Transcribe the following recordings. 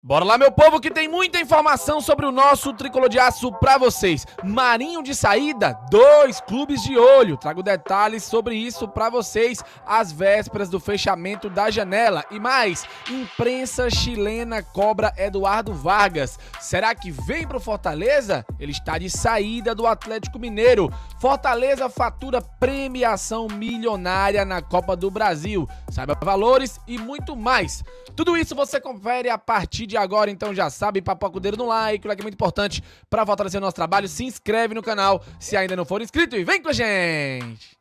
Bora lá, meu povo, que tem muita informação sobre o nosso tricolor de aço pra vocês. Marinho de saída, dois clubes de olho. Trago detalhes sobre isso pra vocês às vésperas do fechamento da janela. E mais, imprensa chilena cobra Eduardo Vargas. Será que vem pro Fortaleza? Ele está de saída do Atlético Mineiro. Fortaleza fatura premiação milionária na Copa do Brasil. Saiba valores e muito mais. Tudo isso você confere a partir de agora, então já sabe, papoca o dedo no like, o like é muito importante para fortalecer o nosso trabalho. Se inscreve no canal se ainda não for inscrito e vem com a gente!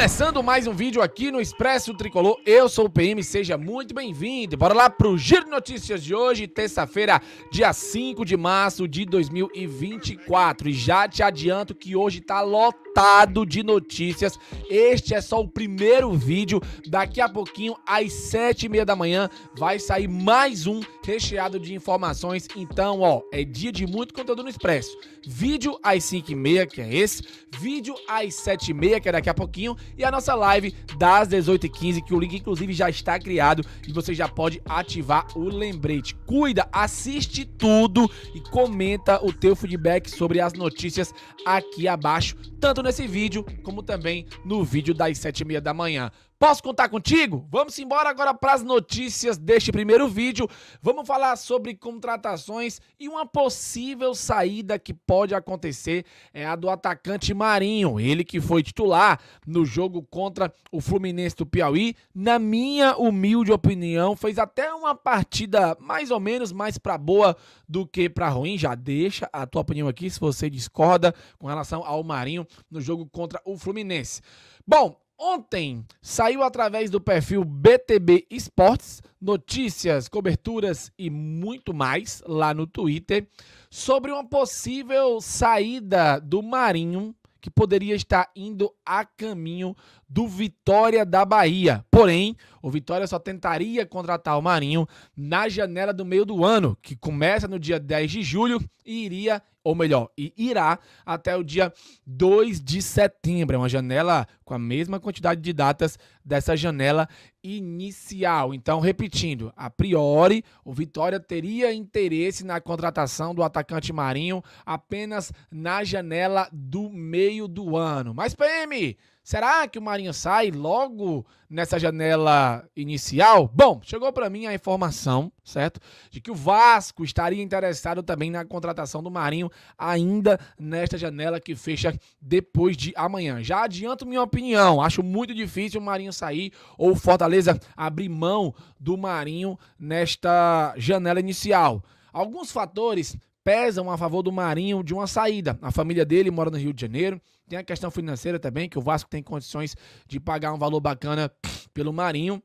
Começando mais um vídeo aqui no Expresso Tricolor, eu sou o PM, seja muito bem-vindo. Bora lá pro Giro de Notícias de hoje, terça-feira, dia 5 de março de 2024. E já te adianto que hoje tá lotado de notícias. Este é só o primeiro vídeo. Daqui a pouquinho, às sete e meia da manhã, vai sair mais um recheado de informações. Então, ó, é dia de muito conteúdo no Expresso. Vídeo às 5h30, que é esse. Vídeo às 7h30, que é daqui a pouquinho. E a nossa live das 18h15, que o link, inclusive, já está criado. E você já pode ativar o lembrete. Cuida, assiste tudo e comenta o teu feedback sobre as notícias aqui abaixo. Tanto nesse vídeo, como também no vídeo das 7h30 da manhã. Posso contar contigo? Vamos embora agora para as notícias deste primeiro vídeo. Vamos falar sobre contratações e uma possível saída que pode acontecer é a do atacante Marinho, ele que foi titular no jogo contra o Fluminense do Piauí. Na minha humilde opinião, fez até uma partida mais ou menos mais para boa do que para ruim. Já deixa a tua opinião aqui se você discorda com relação ao Marinho no jogo contra o Fluminense. Bom, Ontem saiu através do perfil BTB Esportes notícias, coberturas e muito mais lá no Twitter sobre uma possível saída do Marinho que poderia estar indo a caminho do Vitória da Bahia. Porém, o Vitória só tentaria contratar o Marinho na janela do meio do ano, que começa no dia 10 de julho e iria ou melhor, e irá até o dia 2 de setembro. É uma janela com a mesma quantidade de datas dessa janela inicial. Então, repetindo, a priori, o Vitória teria interesse na contratação do atacante Marinho apenas na janela do meio do ano. Mas, PM, Será que o Marinho sai logo nessa janela inicial? Bom, chegou para mim a informação, certo? De que o Vasco estaria interessado também na contratação do Marinho ainda nesta janela que fecha depois de amanhã. Já adianto minha opinião, acho muito difícil o Marinho sair ou o Fortaleza abrir mão do Marinho nesta janela inicial. Alguns fatores pesam a favor do Marinho de uma saída. A família dele mora no Rio de Janeiro, tem a questão financeira também, que o Vasco tem condições de pagar um valor bacana pelo Marinho.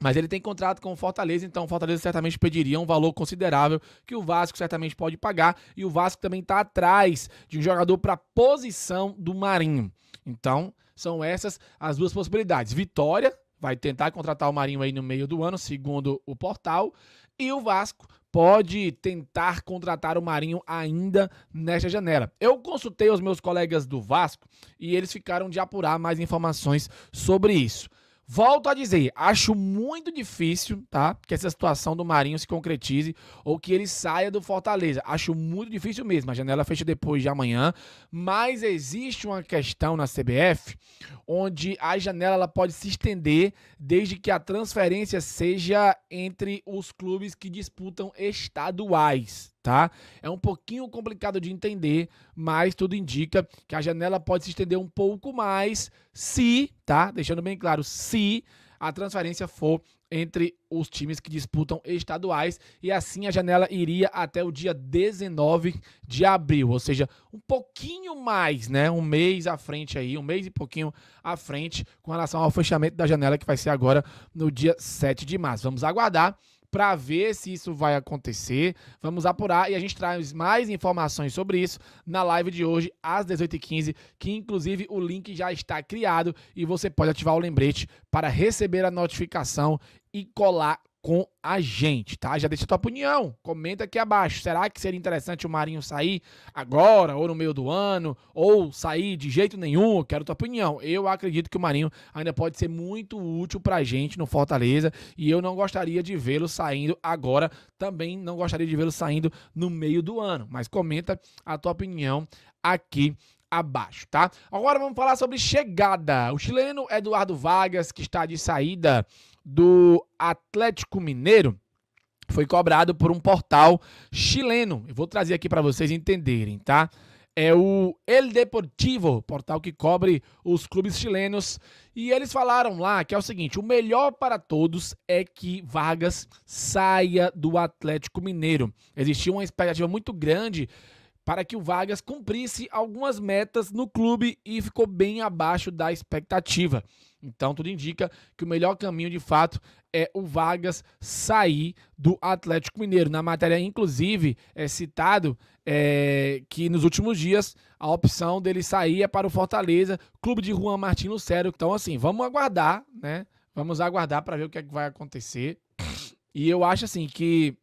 Mas ele tem contrato com o Fortaleza, então o Fortaleza certamente pediria um valor considerável que o Vasco certamente pode pagar. E o Vasco também está atrás de um jogador para a posição do Marinho. Então, são essas as duas possibilidades. Vitória vai tentar contratar o Marinho aí no meio do ano, segundo o portal. E o Vasco pode tentar contratar o Marinho ainda nesta janela. Eu consultei os meus colegas do Vasco e eles ficaram de apurar mais informações sobre isso. Volto a dizer, acho muito difícil, tá? Que essa situação do Marinho se concretize ou que ele saia do Fortaleza. Acho muito difícil mesmo. A janela fecha depois de amanhã, mas existe uma questão na CBF onde a janela ela pode se estender desde que a transferência seja entre os clubes que disputam estaduais, tá? É um pouquinho complicado de entender, mas tudo indica que a janela pode se estender um pouco mais se, tá? Deixando bem claro, se a transferência for entre os times que disputam estaduais e assim a janela iria até o dia 19 de abril, ou seja, um pouquinho mais, né, um mês à frente aí, um mês e pouquinho à frente com relação ao fechamento da janela que vai ser agora no dia 7 de março. Vamos aguardar para ver se isso vai acontecer. Vamos apurar e a gente traz mais informações sobre isso na live de hoje, às 18h15, que inclusive o link já está criado e você pode ativar o lembrete para receber a notificação e colar com a gente, tá? Já deixa a tua opinião, comenta aqui abaixo. Será que seria interessante o Marinho sair agora ou no meio do ano ou sair de jeito nenhum? Eu quero tua opinião. Eu acredito que o Marinho ainda pode ser muito útil pra gente no Fortaleza e eu não gostaria de vê-lo saindo agora, também não gostaria de vê-lo saindo no meio do ano, mas comenta a tua opinião aqui abaixo, tá? Agora vamos falar sobre chegada. O chileno Eduardo Vargas, que está de saída do Atlético Mineiro, foi cobrado por um portal chileno. Eu vou trazer aqui para vocês entenderem, tá? É o El Deportivo, portal que cobre os clubes chilenos. E eles falaram lá que é o seguinte: o melhor para todos é que Vargas saia do Atlético Mineiro. Existia uma expectativa muito grande para que o Vargas cumprisse algumas metas no clube e ficou bem abaixo da expectativa. Então tudo indica que o melhor caminho de fato é o Vargas sair do Atlético Mineiro. Na matéria, inclusive, é citado é, que nos últimos dias a opção dele sair é para o Fortaleza, clube de Juan Martin Lucero. Então, assim, vamos aguardar, né? Vamos aguardar para ver o que, é que vai acontecer. E eu acho assim que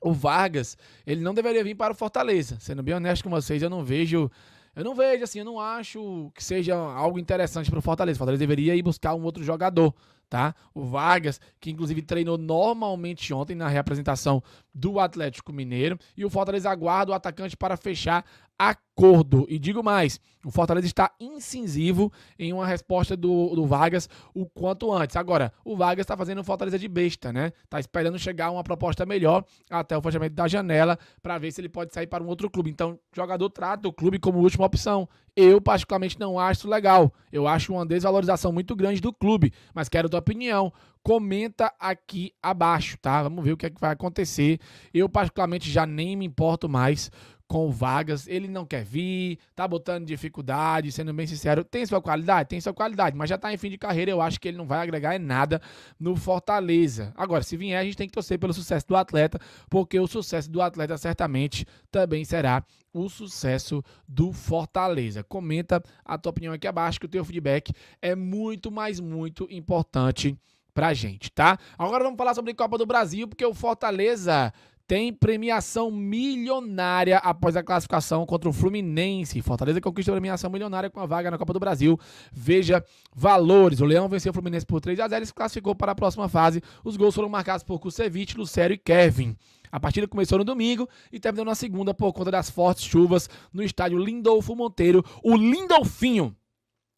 o Vargas, ele não deveria vir para o Fortaleza. Sendo bem honesto com vocês, eu não vejo. Eu não vejo, assim, eu não acho que seja algo interessante para o Fortaleza. O Fortaleza deveria ir buscar um outro jogador, tá? O Vargas, que inclusive treinou normalmente ontem na reapresentação do Atlético Mineiro. E o Fortaleza aguarda o atacante para fechar acordo. E digo mais, o Fortaleza está incisivo em uma resposta do, do Vargas o quanto antes. Agora, o Vargas está fazendo um Fortaleza de besta, né? Está esperando chegar uma proposta melhor até o fechamento da janela para ver se ele pode sair para um outro clube. Então, jogador trata o clube como última opção. Eu, particularmente, não acho legal. Eu acho uma desvalorização muito grande do clube. Mas quero tua opinião. Comenta aqui abaixo, tá? Vamos ver o que, é que vai acontecer. Eu, particularmente, já nem me importo mais com vagas ele não quer vir, tá botando dificuldade, sendo bem sincero, tem sua qualidade? Tem sua qualidade, mas já tá em fim de carreira, eu acho que ele não vai agregar em nada no Fortaleza. Agora, se vier, a gente tem que torcer pelo sucesso do atleta, porque o sucesso do atleta certamente também será o sucesso do Fortaleza. Comenta a tua opinião aqui abaixo, que o teu feedback é muito, mais muito importante pra gente, tá? Agora vamos falar sobre Copa do Brasil, porque o Fortaleza tem premiação milionária após a classificação contra o Fluminense. Fortaleza conquista premiação milionária com a vaga na Copa do Brasil. Veja valores. O Leão venceu o Fluminense por 3 a 0 e se classificou para a próxima fase. Os gols foram marcados por Kusevich, Lucero e Kevin. A partida começou no domingo e terminou na segunda por conta das fortes chuvas no estádio Lindolfo Monteiro. O Lindolfinho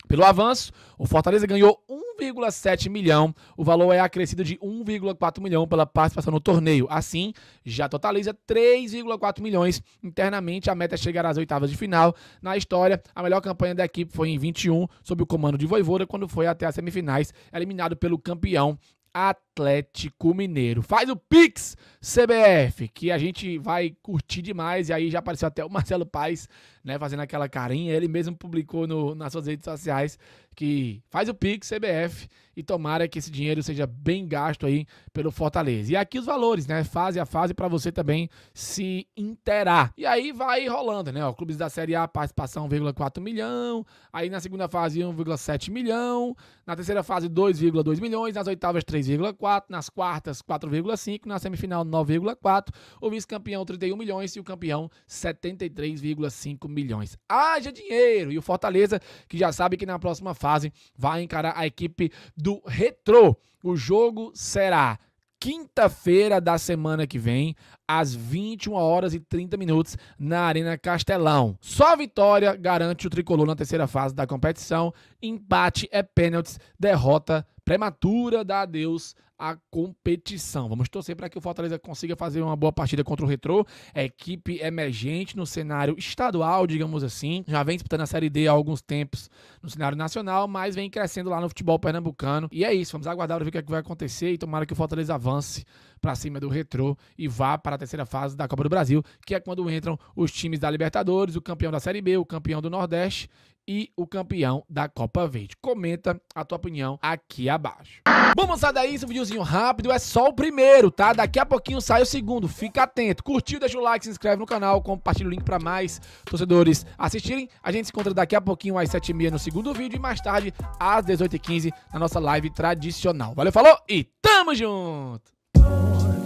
pelo avanço, o Fortaleza ganhou 1,7 milhão. O valor é acrescido de 1,4 milhão pela participação no torneio. Assim, já totaliza 3,4 milhões. Internamente, a meta é chegar às oitavas de final. Na história, a melhor campanha da equipe foi em 21, sob o comando de Voivoda, quando foi até as semifinais, eliminado pelo campeão Atlético Mineiro. Faz o Pix CBF, que a gente vai curtir demais. E aí já apareceu até o Marcelo Paes, né, fazendo aquela carinha. Ele mesmo publicou no, nas suas redes sociais que faz o Pix CBF e tomara que esse dinheiro seja bem gasto aí pelo Fortaleza. E aqui os valores, né? Fase a fase para você também se interar. E aí vai rolando, né? Ó, clubes da Série A, participação 1,4 milhão. Aí na segunda fase 1,7 milhão. Na terceira fase 2,2 milhões. Nas oitavas 3,4 4, nas quartas 4,5, na semifinal 9,4, o vice-campeão 31 milhões e o campeão 73,5 milhões. Haja dinheiro! E o Fortaleza, que já sabe que na próxima fase vai encarar a equipe do Retro. O jogo será quinta-feira da semana que vem, às 21 horas e 30 minutos, na Arena Castelão. Só vitória garante o tricolor na terceira fase da competição. Empate é pênaltis, derrota prematura dá adeus à competição. Vamos torcer para que o Fortaleza consiga fazer uma boa partida contra o Retrô. equipe emergente no cenário estadual, digamos assim. Já vem disputando a Série D há alguns tempos no cenário nacional, mas vem crescendo lá no futebol pernambucano. E é isso, vamos aguardar ver o que, é que vai acontecer e tomara que o Fortaleza avance para cima do Retrô e vá para a terceira fase da Copa do Brasil, que é quando entram os times da Libertadores, o campeão da Série B, o campeão do Nordeste e o campeão da Copa Verde. Comenta a tua opinião aqui abaixo. Bom, moçada, é isso. Um videozinho rápido. É só o primeiro, tá? Daqui a pouquinho sai o segundo. Fica atento. Curtiu, deixa o like, se inscreve no canal, compartilha o link para mais torcedores assistirem. A gente se encontra daqui a pouquinho às 7h30 no segundo vídeo e mais tarde às 18h15 na nossa live tradicional. Valeu, falou e tamo junto!